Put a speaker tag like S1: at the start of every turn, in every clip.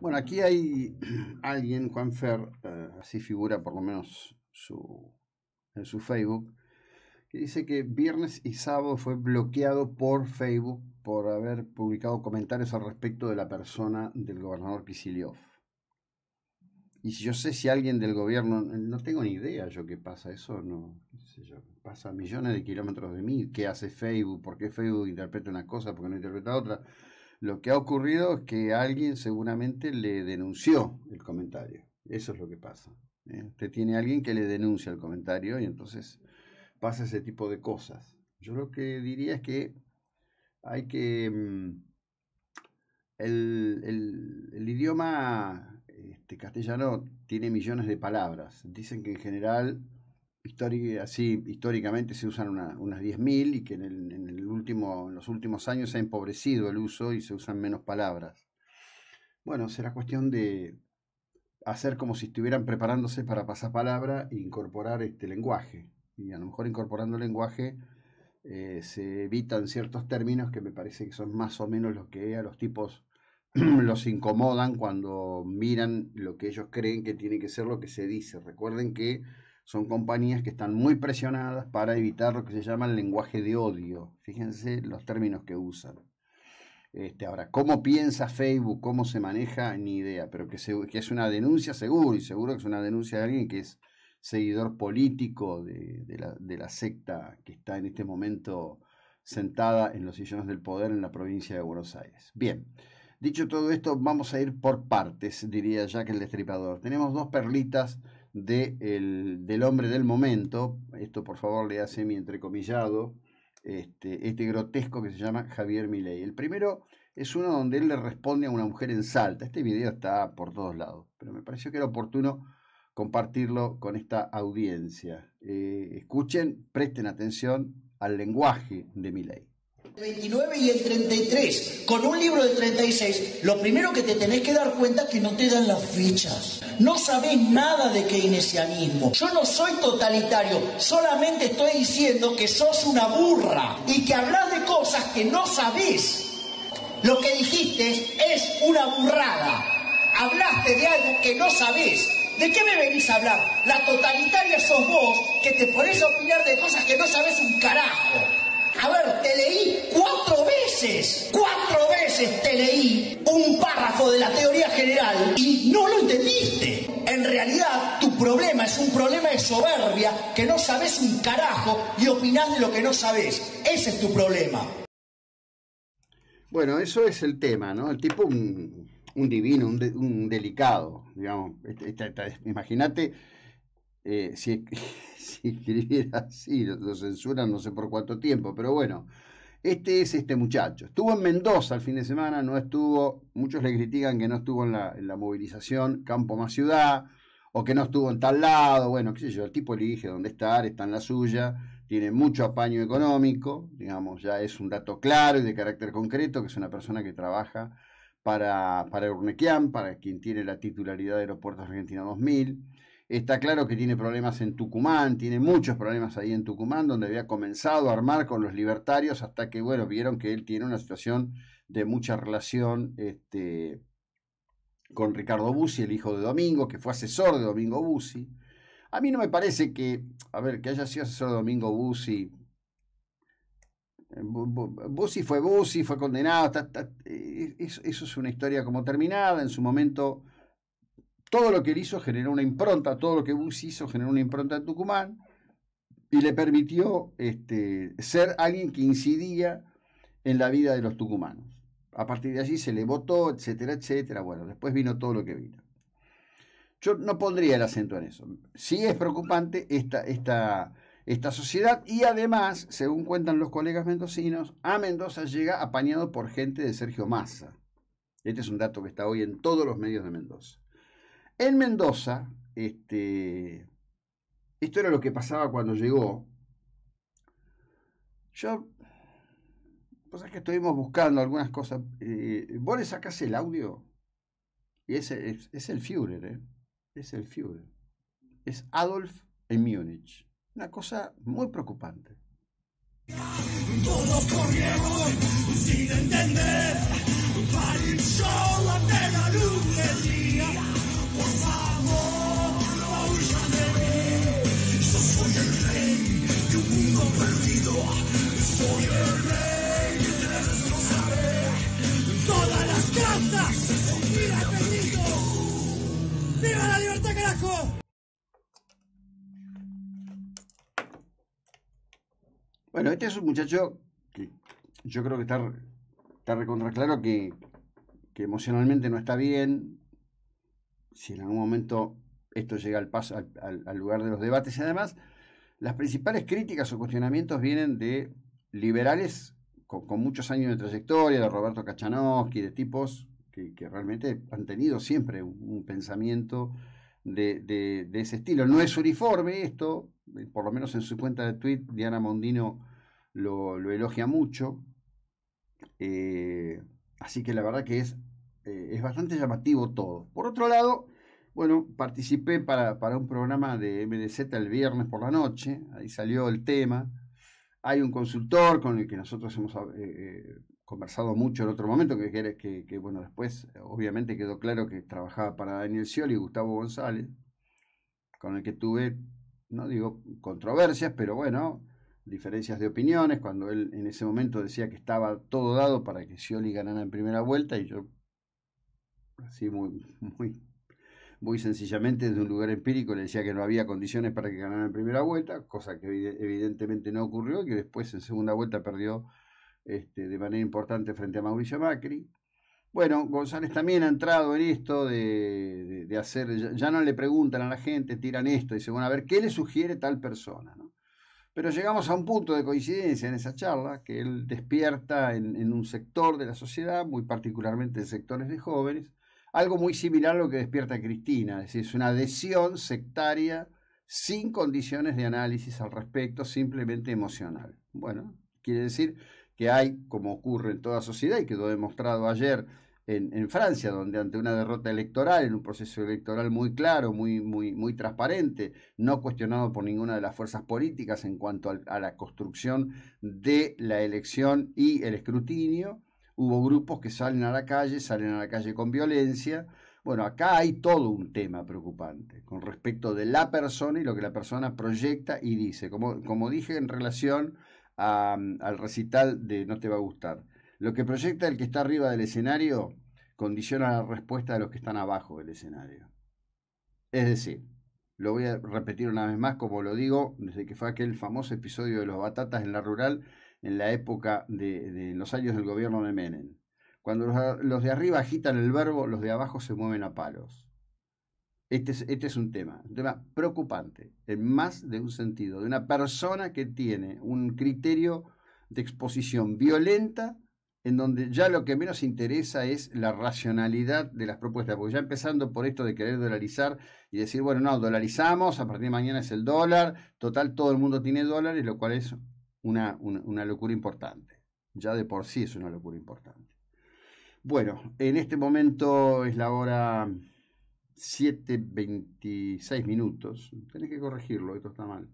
S1: Bueno, aquí hay alguien, Juan Fer, eh, así figura por lo menos su, en su Facebook, que dice que viernes y sábado fue bloqueado por Facebook por haber publicado comentarios al respecto de la persona del gobernador Kisiliov. Y si yo sé si alguien del gobierno, no tengo ni idea yo qué pasa, eso no, qué pasa millones de kilómetros de mí, qué hace Facebook, por qué Facebook interpreta una cosa, porque no interpreta otra. Lo que ha ocurrido es que alguien seguramente le denunció el comentario. Eso es lo que pasa. ¿eh? Usted tiene alguien que le denuncia el comentario y entonces pasa ese tipo de cosas. Yo lo que diría es que hay que... Mm, el, idioma este, castellano tiene millones de palabras. Dicen que en general así históricamente se usan una, unas 10.000 y que en, el, en, el último, en los últimos años se ha empobrecido el uso y se usan menos palabras. Bueno, será cuestión de hacer como si estuvieran preparándose para pasar palabra e incorporar este lenguaje. Y a lo mejor incorporando el lenguaje eh, se evitan ciertos términos que me parece que son más o menos los que a los tipos los incomodan cuando miran lo que ellos creen que tiene que ser lo que se dice. Recuerden que son compañías que están muy presionadas para evitar lo que se llama el lenguaje de odio. Fíjense los términos que usan. Este, ahora, cómo piensa Facebook, cómo se maneja, ni idea, pero que, es una denuncia seguro, y seguro que es una denuncia de alguien que es seguidor político de, la, de la secta que está en este momento sentada en los sillones del poder en la provincia de Buenos Aires. Bien, dicho todo esto, vamos a ir por partes, diría Jack el Destripador. Tenemos dos perlitas del hombre del momento, esto por favor le hace mi entrecomillado, este, este grotesco que se llama Javier Milei. El primero es uno donde él le responde a una mujer en Salta. Este video está por todos lados, pero me pareció que era oportuno compartirlo con esta audiencia. Eh, escuchen, presten atención al lenguaje de Milei. 29 y el 33, con un libro de 36, lo primero que te tenés que dar cuenta es que no te dan las fichas. No sabés nada de keynesianismo. Yo no soy totalitario, solamente estoy diciendo que sos una burra y que hablas de cosas que no sabés. Lo que dijiste es una burrada. Hablaste de algo que no sabés. ¿De qué me venís a hablar? La totalitaria sos vos que te pones a opinar de cosas que no sabés un carajo. A ver, te leí cuatro veces, cuatro veces te leí un párrafo de la teoría general y no lo entendiste. En realidad, tu problema es un problema de soberbia, que no sabes un carajo y opinás de lo que no sabes. Ese es tu problema. Bueno, eso es el tema, ¿no? El tipo un, un divino, un, delicado, digamos. Este, este, este, imagínate eh, si, escribiera así, lo, censuran no sé por cuánto tiempo, pero bueno, este es este muchacho. Estuvo en Mendoza el fin de semana, no estuvo, muchos le critican que no estuvo en la, movilización Campo más Ciudad, o que no estuvo en tal lado, bueno, qué sé yo, el tipo elige dónde estar, está en la suya, tiene mucho apaño económico, digamos, ya es un dato claro y de carácter concreto, que es una persona que trabaja para, para Urnequian, para quien tiene la titularidad de Aeropuertos Argentina 2000, Está claro que tiene problemas en Tucumán, tiene muchos problemas ahí en Tucumán, donde había comenzado a armar con los libertarios hasta que, bueno, vieron que él tiene una situación de mucha relación este, con Ricardo Bussi, el hijo de Domingo, que fue asesor de Domingo Bussi. A mí no me parece que, a ver, que haya sido asesor de Domingo Bussi. Eh, Bussi fue Bussi, fue condenado. Eh, eso es una historia como terminada. En su momento todo lo que él hizo generó una impronta, todo lo que Bush hizo generó una impronta en Tucumán y le permitió este, ser alguien que incidía en la vida de los tucumanos. A partir de allí se le votó, etcétera, etcétera. Bueno, después vino todo lo que vino. Yo no pondría el acento en eso. Sí es preocupante esta, esta sociedad y además, según cuentan los colegas mendocinos, a Mendoza llega apañado por gente de Sergio Massa. Este es un dato que está hoy en todos los medios de Mendoza. En Mendoza, este, esto era lo que pasaba cuando llegó. Yo, pues es que estuvimos buscando algunas cosas. Eh, vos le el audio y es, es, el Führer, eh? es el Führer. Es Adolf en Múnich. Una cosa muy preocupante. Todos libertad, carajo! Bueno, este es un muchacho que yo creo que está, está recontra claro que, emocionalmente no está bien. Si en algún momento esto llega al, al, lugar de los debates, y además las principales críticas o cuestionamientos vienen de liberales con, muchos años de trayectoria, de Roberto Kachanowski, de tipos que, realmente han tenido siempre un pensamiento de, ese estilo. No es uniforme esto, eh, por lo menos en su cuenta de tweet Diana Mondino lo, elogia mucho. Eh, así que la verdad que es, eh, es bastante llamativo todo. Por otro lado, bueno, participé para, un programa de MDZ el viernes por la noche, ahí salió el tema. Hay un consultor con el que nosotros hemos conversado mucho en otro momento, que, que, bueno, después obviamente quedó claro que trabajaba para Daniel Scioli y Gustavo González, con el que tuve, no digo controversias, pero bueno, diferencias de opiniones, cuando él en ese momento decía que estaba todo dado para que Scioli ganara en primera vuelta y yo, así muy, muy, muy sencillamente desde un lugar empírico le decía que no había condiciones para que ganara en primera vuelta, cosa que evidentemente no ocurrió y que después en segunda vuelta perdió este, de manera importante frente a Mauricio Macri. Bueno, González también ha entrado en esto de, hacer, ya, no le preguntan a la gente, tiran esto, y se van a ver, ¿qué le sugiere tal persona? ¿no? Pero llegamos a un punto de coincidencia en esa charla, que él despierta en, en un sector de la sociedad, muy particularmente en sectores de jóvenes, algo muy similar a lo que despierta Cristina, es decir, es una adhesión sectaria sin condiciones de análisis al respecto, simplemente emocional. Bueno, quiere decir que hay, como ocurre en toda sociedad y quedó demostrado ayer en, Francia, donde ante una derrota electoral, en un proceso electoral muy claro, muy, muy, muy transparente, no cuestionado por ninguna de las fuerzas políticas en cuanto a, a la construcción de la elección y el escrutinio, hubo grupos que salen a la calle, salen a la calle con violencia. Bueno, acá hay todo un tema preocupante con respecto de la persona y lo que la persona proyecta y dice. Como, como dije en relación al recital de No te va a gustar. Lo que proyecta el que está arriba del escenario condiciona la respuesta de los que están abajo del escenario. Es decir, lo voy a repetir una vez más, como lo digo, desde que fue aquel famoso episodio de los batatas en la rural, en la época de, los años del gobierno de Menem. Cuando los de arriba agitan el verbo, los de abajo se mueven a palos. Este, este es, un tema, un tema preocupante, en más de un sentido, de una persona que tiene un criterio de exposición violenta en donde ya lo que menos interesa es la racionalidad de las propuestas, porque ya empezando por esto de querer dolarizar y decir, bueno, no, dolarizamos, a partir de mañana es el dólar, total todo el mundo tiene dólares, lo cual es una, una locura importante, ya de por sí es una locura importante. Bueno, en este momento es la hora 7.26 minutos. Tenés que corregirlo, esto está mal.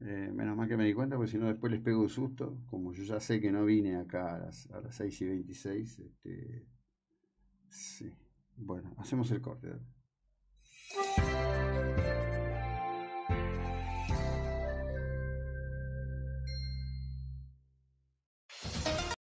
S1: Eh, menos mal que me di cuenta, porque si no después les pego un susto. Como yo ya sé que no vine acá a las, a las y este, sí. Bueno, hacemos el corte.